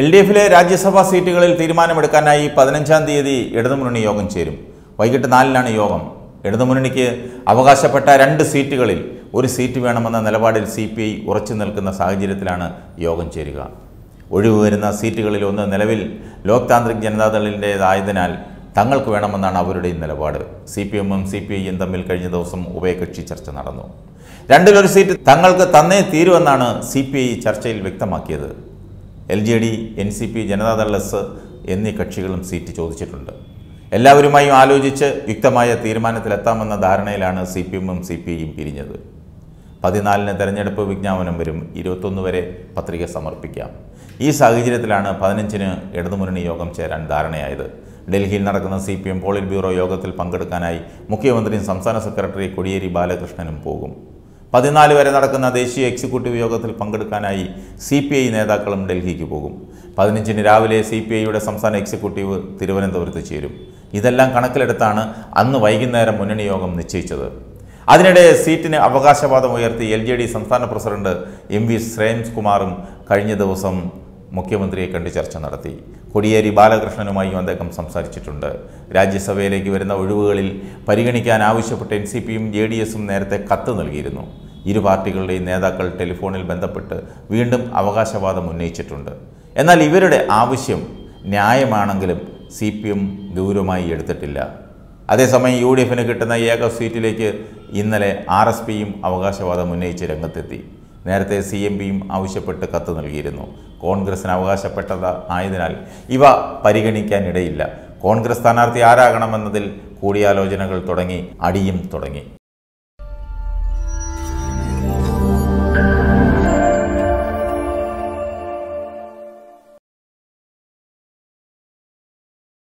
L D എഫിലെ രാജ്യസഭാ സീറ്റുകളിൽ തീരുമാനമെടുക്കാനായി പതിനഞ്ചാം തീയതി ഇടതുമുന്നണി യോഗം ചേരും വൈകിട്ട് നാലിനാണ് യോഗം ഇടതുമുന്നണിക്ക് അവകാശപ്പെട്ട രണ്ട് സീറ്റുകളിൽ ഒരു സീറ്റ് വേണമെന്ന നിലപാടിൽ സി പി ഐ ഉറച്ചു നിൽക്കുന്ന സാഹചര്യത്തിലാണ് യോഗം ചേരുക ഒഴിവ് വരുന്ന സീറ്റുകളിൽ ഒന്ന് നിലവിൽ ലോക് താന്ത്രിക് ജനതാദളിൻ്റെതായതിനാൽ തങ്ങൾക്ക് വേണമെന്നാണ് അവരുടെയും നിലപാട് സി പി എമ്മും സി പി ഐയും തമ്മിൽ കഴിഞ്ഞ ദിവസം ഉഭയകക്ഷി ചർച്ച നടന്നു രണ്ടിലൊരു സീറ്റ് തങ്ങൾക്ക് തന്നേ തീരുമെന്നാണ് സി പി ഐ ചർച്ചയിൽ വ്യക്തമാക്കിയത് L J D N C P Janata Dal S എന്നീ കക്ഷികളും സീറ്റ് ചോദിച്ചിട്ടുണ്ട് എല്ലാവരുമായും ആലോചിച്ച് യുക്തമായ തീരുമാനത്തിലെത്താമെന്ന ധാരണയിലാണ് സി പി എമ്മും സി പി ഐയും പിരിഞ്ഞത് പതിനാലിന് തെരഞ്ഞെടുപ്പ് വിജ്ഞാപനം വരും ഇരുപത്തൊന്ന് വരെ പത്രിക സമർപ്പിക്കാം ഈ സാഹചര്യത്തിലാണ് പതിനഞ്ചിന് ഇടതുമുന്നണി യോഗം ചേരാൻ ധാരണയായത് ഡൽഹിയിൽ നടക്കുന്ന C P M polit bureau യോഗത്തിൽ പങ്കെടുക്കാനായി മുഖ്യമന്ത്രിയും സംസ്ഥാന സെക്രട്ടറി കൊടിയേരി ബാലകൃഷ്ണനും പോകും പതിനാല് വരെ നടക്കുന്ന ദേശീയ എക്സിക്യൂട്ടീവ് യോഗത്തിൽ പങ്കെടുക്കാനായി സി പി ഐ നേതാക്കളും ഡൽഹിക്ക് പോകും പതിനഞ്ചിന് രാവിലെ സി പി ഐയുടെ സംസ്ഥാന എക്സിക്യൂട്ടീവ് തിരുവനന്തപുരത്ത് ചേരും ഇതെല്ലാം കണക്കിലെടുത്താണ് അന്ന് വൈകുന്നേരം മുന്നണി യോഗം നിശ്ചയിച്ചത് അതിനിടെ സീറ്റിന് അവകാശവാദം ഉയർത്തി എൽ ജെ ഡി സംസ്ഥാന പ്രസിഡന്റ് എം വി ശ്രേംസ് കുമാറും കഴിഞ്ഞ ദിവസം മുഖ്യമന്ത്രിയെ കണ്ട് ചർച്ച നടത്തി കൊടിയേരി ബാലകൃഷ്ണനുമായും അദ്ദേഹം സംസാരിച്ചിട്ടുണ്ട് രാജ്യസഭയിലേക്ക് വരുന്ന ഒഴിവുകളിൽ പരിഗണിക്കാൻ ആവശ്യപ്പെട്ട് എൻ സി പിയും ജെ ഡി എസും നേരത്തെ കത്ത് നൽകിയിരുന്നു ഇരു പാർട്ടികളുടെയും നേതാക്കൾ ടെലിഫോണിൽ ബന്ധപ്പെട്ട് വീണ്ടും അവകാശവാദം ഉന്നയിച്ചിട്ടുണ്ട് എന്നാൽ ഇവരുടെ ആവശ്യം ന്യായമാണെങ്കിലും സി പി എം ഗൗരവമായി എടുത്തിട്ടില്ല അതേസമയം യു ഡി എഫിന് കിട്ടുന്ന ഏക സീറ്റിലേക്ക് ഇന്നലെ ആർ എസ് പിയും അവകാശവാദം ഉന്നയിച്ച് രംഗത്തെത്തി നേരത്തെ സി എം പിയും ആവശ്യപ്പെട്ട് കത്ത് നൽകിയിരുന്നു കോൺഗ്രസിന് അവകാശപ്പെട്ടത് ആയതിനാൽ ഇവ പരിഗണിക്കാനിടയില്ല കോൺഗ്രസ് സ്ഥാനാർത്ഥി ആരാകണമെന്നതിൽ കൂടിയാലോചനകൾ തുടങ്ങി അടിയും തുടങ്ങി